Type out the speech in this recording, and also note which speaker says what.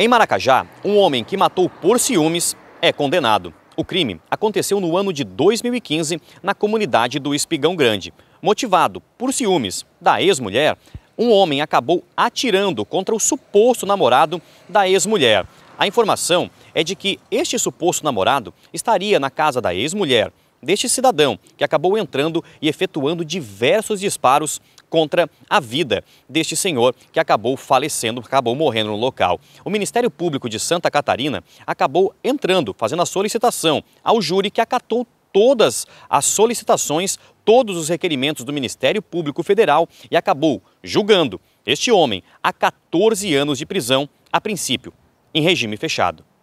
Speaker 1: Em Maracajá, um homem que matou por ciúmes é condenado. O crime aconteceu no ano de 2015 na comunidade do Espigão Grande. Motivado por ciúmes da ex-mulher, um homem acabou atirando contra o suposto namorado da ex-mulher. A informação é de que este suposto namorado estaria na casa da ex-mulher deste cidadão, que acabou entrando e efetuando diversos disparos contra a vida deste senhor que acabou falecendo, acabou morrendo no local. O Ministério Público de Santa Catarina acabou entrando, fazendo a solicitação ao júri que acatou todas as solicitações, todos os requerimentos do Ministério Público Federal e acabou julgando este homem a 14 anos de prisão a princípio, em regime fechado.